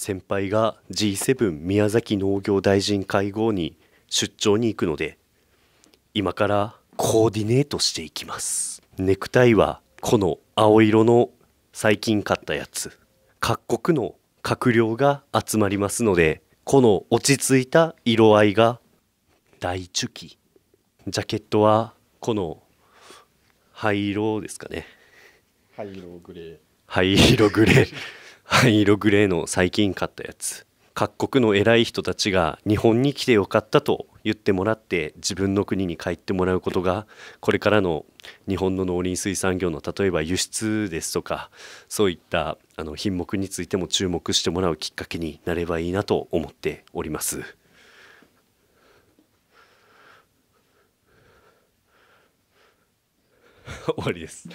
先輩が G7 宮崎農業大臣会合に出張に行くので今からコーディネートしていきますネクタイはこの青色の最近買ったやつ各国の閣僚が集まりますのでこの落ち着いた色合いが大チュキジャケットはこの灰色ですかね灰色グレー灰色グレー灰色グレーの最近買ったやつ各国の偉い人たちが日本に来てよかったと言ってもらって自分の国に帰ってもらうことがこれからの日本の農林水産業の例えば輸出ですとかそういったあの品目についても注目してもらうきっかけになればいいなと思っております。終わりです